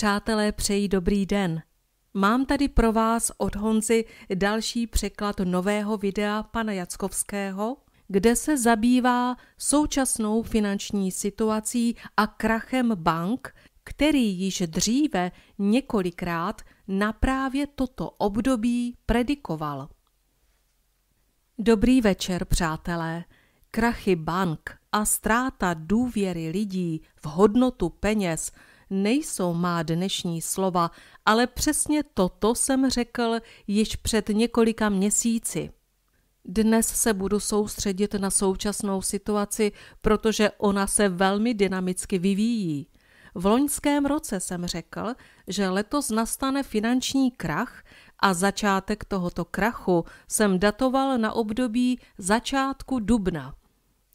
Přátelé, přeji dobrý den. Mám tady pro vás od Honzy další překlad nového videa pana Jackovského, kde se zabývá současnou finanční situací a krachem bank, který již dříve několikrát na právě toto období predikoval. Dobrý večer, přátelé. Krachy bank a ztráta důvěry lidí v hodnotu peněz – nejsou má dnešní slova, ale přesně toto jsem řekl již před několika měsíci. Dnes se budu soustředit na současnou situaci, protože ona se velmi dynamicky vyvíjí. V loňském roce jsem řekl, že letos nastane finanční krach a začátek tohoto krachu jsem datoval na období začátku dubna.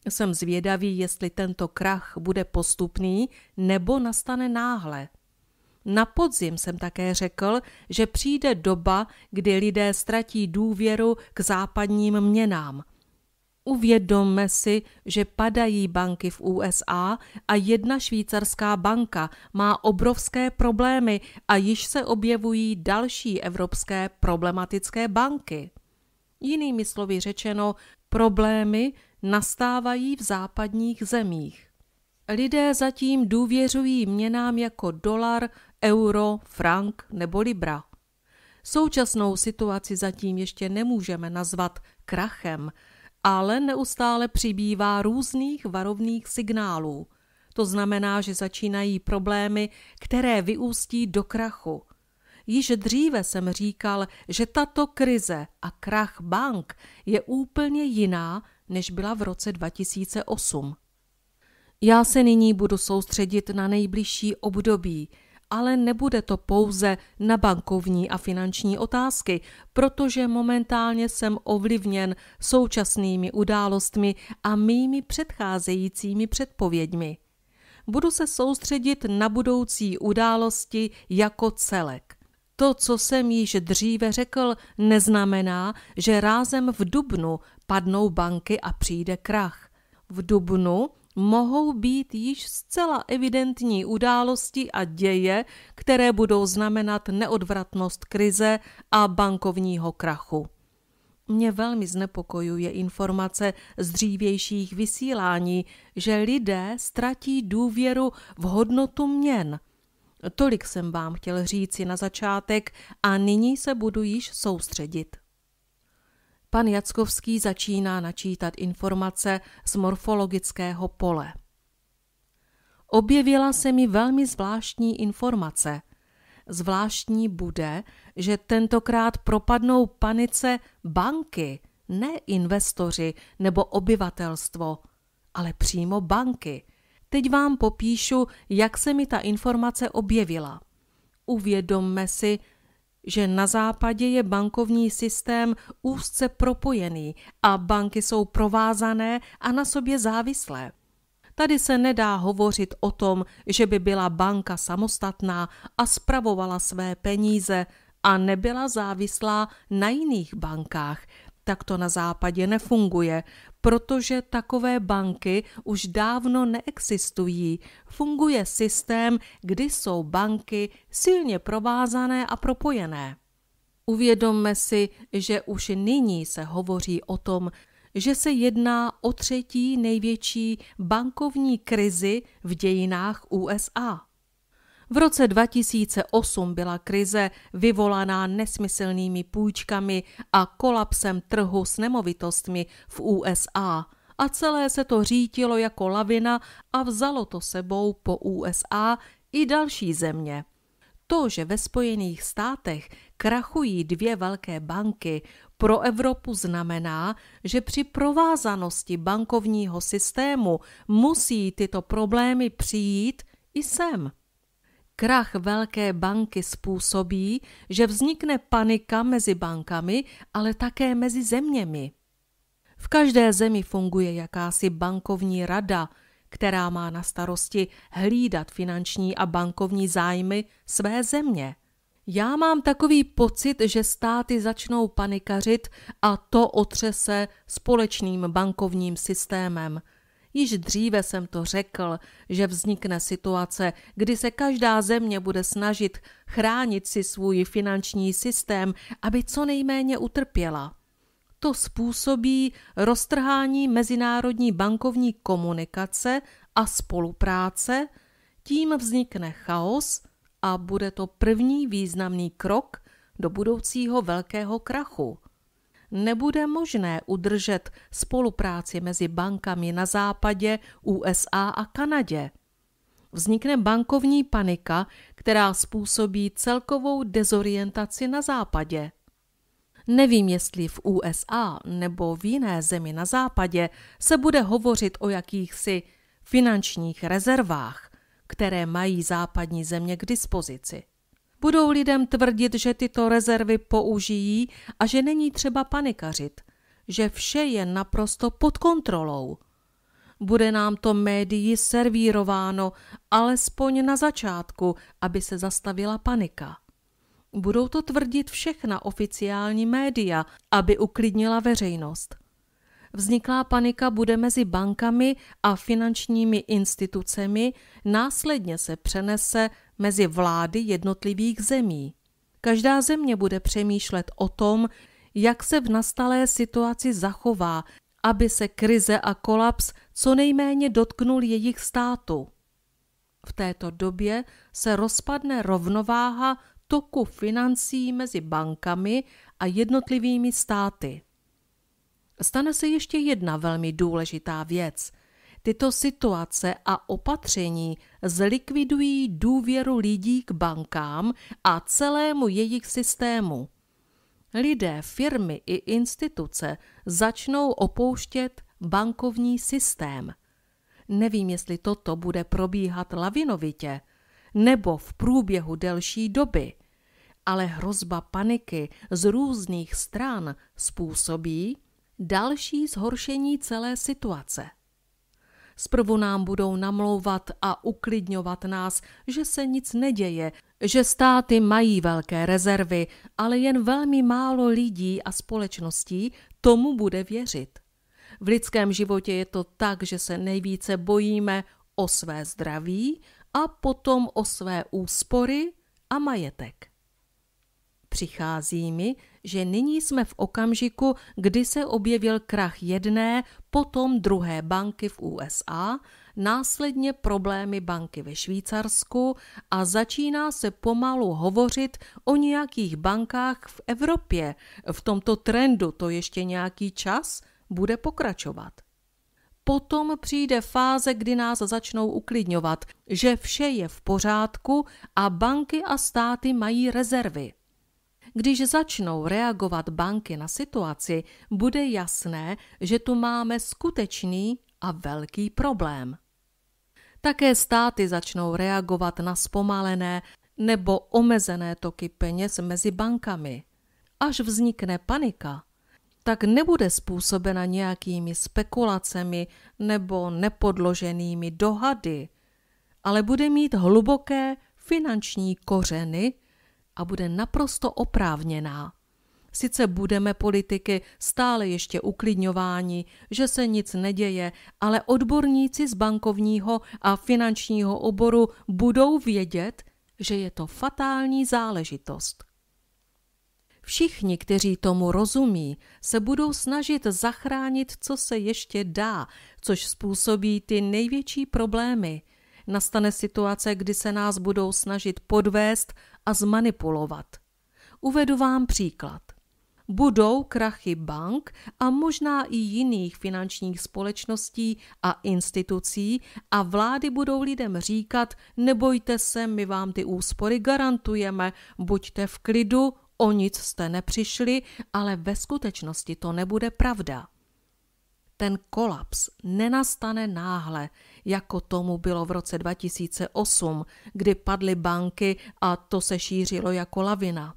Jsem zvědavý, jestli tento krach bude postupný nebo nastane náhle. Na podzim jsem také řekl, že přijde doba, kdy lidé ztratí důvěru k západním měnám. Uvědomme si, že padají banky v USA a jedna švýcarská banka má obrovské problémy a již se objevují další evropské problematické banky. Jinými slovy řečeno, problémy, nastávají v západních zemích. Lidé zatím důvěřují měnám jako dolar, euro, frank nebo libra. Současnou situaci zatím ještě nemůžeme nazvat krachem, ale neustále přibývá různých varovných signálů. To znamená, že začínají problémy, které vyústí do krachu. Již dříve jsem říkal, že tato krize a krach bank je úplně jiná než byla v roce 2008. Já se nyní budu soustředit na nejbližší období, ale nebude to pouze na bankovní a finanční otázky, protože momentálně jsem ovlivněn současnými událostmi a mými předcházejícími předpověďmi. Budu se soustředit na budoucí události jako celek. To, co jsem již dříve řekl, neznamená, že rázem v dubnu padnou banky a přijde krach. V dubnu mohou být již zcela evidentní události a děje, které budou znamenat neodvratnost krize a bankovního krachu. Mě velmi znepokojuje informace z dřívějších vysílání, že lidé ztratí důvěru v hodnotu měn – Tolik jsem vám chtěl říci na začátek a nyní se budu již soustředit. Pan Jackovský začíná načítat informace z morfologického pole. Objevila se mi velmi zvláštní informace. Zvláštní bude, že tentokrát propadnou panice banky, ne investoři nebo obyvatelstvo, ale přímo banky – Teď vám popíšu, jak se mi ta informace objevila. Uvědomme si, že na západě je bankovní systém úzce propojený a banky jsou provázané a na sobě závislé. Tady se nedá hovořit o tom, že by byla banka samostatná a spravovala své peníze a nebyla závislá na jiných bankách, tak to na západě nefunguje, protože takové banky už dávno neexistují. Funguje systém, kdy jsou banky silně provázané a propojené. Uvědomme si, že už nyní se hovoří o tom, že se jedná o třetí největší bankovní krizi v dějinách USA. V roce 2008 byla krize vyvolaná nesmyslnými půjčkami a kolapsem trhu s nemovitostmi v USA. A celé se to řítilo jako lavina a vzalo to sebou po USA i další země. To, že ve Spojených státech krachují dvě velké banky, pro Evropu znamená, že při provázanosti bankovního systému musí tyto problémy přijít i sem. Krach velké banky způsobí, že vznikne panika mezi bankami, ale také mezi zeměmi. V každé zemi funguje jakási bankovní rada, která má na starosti hlídat finanční a bankovní zájmy své země. Já mám takový pocit, že státy začnou panikařit a to otřese společným bankovním systémem – Již dříve jsem to řekl, že vznikne situace, kdy se každá země bude snažit chránit si svůj finanční systém, aby co nejméně utrpěla. To způsobí roztrhání mezinárodní bankovní komunikace a spolupráce, tím vznikne chaos a bude to první významný krok do budoucího velkého krachu nebude možné udržet spolupráci mezi bankami na západě, USA a Kanadě. Vznikne bankovní panika, která způsobí celkovou dezorientaci na západě. Nevím, jestli v USA nebo v jiné zemi na západě se bude hovořit o jakýchsi finančních rezervách, které mají západní země k dispozici. Budou lidem tvrdit, že tyto rezervy použijí a že není třeba panikařit, že vše je naprosto pod kontrolou. Bude nám to médií servírováno alespoň na začátku, aby se zastavila panika. Budou to tvrdit všechna oficiální média, aby uklidnila veřejnost vzniklá panika bude mezi bankami a finančními institucemi, následně se přenese mezi vlády jednotlivých zemí. Každá země bude přemýšlet o tom, jak se v nastalé situaci zachová, aby se krize a kolaps co nejméně dotknul jejich státu. V této době se rozpadne rovnováha toku financí mezi bankami a jednotlivými státy stane se ještě jedna velmi důležitá věc. Tyto situace a opatření zlikvidují důvěru lidí k bankám a celému jejich systému. Lidé, firmy i instituce začnou opouštět bankovní systém. Nevím, jestli toto bude probíhat lavinovitě nebo v průběhu delší doby, ale hrozba paniky z různých stran způsobí, další zhoršení celé situace. Zprvu nám budou namlouvat a uklidňovat nás, že se nic neděje, že státy mají velké rezervy, ale jen velmi málo lidí a společností tomu bude věřit. V lidském životě je to tak, že se nejvíce bojíme o své zdraví a potom o své úspory a majetek. Přichází mi, že nyní jsme v okamžiku, kdy se objevil krach jedné, potom druhé banky v USA, následně problémy banky ve Švýcarsku a začíná se pomalu hovořit o nějakých bankách v Evropě. V tomto trendu to ještě nějaký čas bude pokračovat. Potom přijde fáze, kdy nás začnou uklidňovat, že vše je v pořádku a banky a státy mají rezervy. Když začnou reagovat banky na situaci, bude jasné, že tu máme skutečný a velký problém. Také státy začnou reagovat na zpomalené nebo omezené toky peněz mezi bankami. Až vznikne panika, tak nebude způsobena nějakými spekulacemi nebo nepodloženými dohady, ale bude mít hluboké finanční kořeny a bude naprosto oprávněná. Sice budeme politiky stále ještě uklidňováni, že se nic neděje, ale odborníci z bankovního a finančního oboru budou vědět, že je to fatální záležitost. Všichni, kteří tomu rozumí, se budou snažit zachránit, co se ještě dá, což způsobí ty největší problémy. Nastane situace, kdy se nás budou snažit podvést a zmanipulovat. Uvedu vám příklad. Budou krachy bank a možná i jiných finančních společností a institucí a vlády budou lidem říkat, nebojte se, my vám ty úspory garantujeme, buďte v klidu, o nic jste nepřišli, ale ve skutečnosti to nebude pravda. Ten kolaps nenastane náhle, jako tomu bylo v roce 2008, kdy padly banky a to se šířilo jako lavina.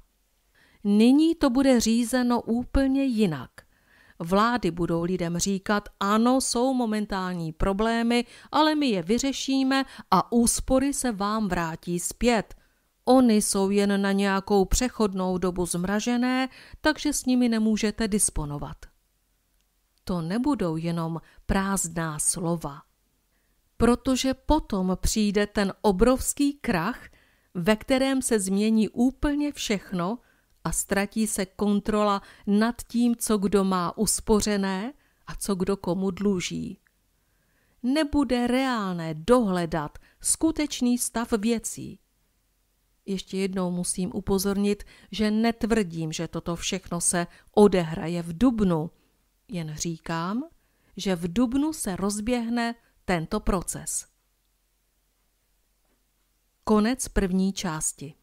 Nyní to bude řízeno úplně jinak. Vlády budou lidem říkat, ano, jsou momentální problémy, ale my je vyřešíme a úspory se vám vrátí zpět. Ony jsou jen na nějakou přechodnou dobu zmražené, takže s nimi nemůžete disponovat. To nebudou jenom prázdná slova protože potom přijde ten obrovský krach, ve kterém se změní úplně všechno a ztratí se kontrola nad tím, co kdo má uspořené a co kdo komu dluží. Nebude reálné dohledat skutečný stav věcí. Ještě jednou musím upozornit, že netvrdím, že toto všechno se odehraje v dubnu, jen říkám, že v dubnu se rozběhne tento proces. Konec první části.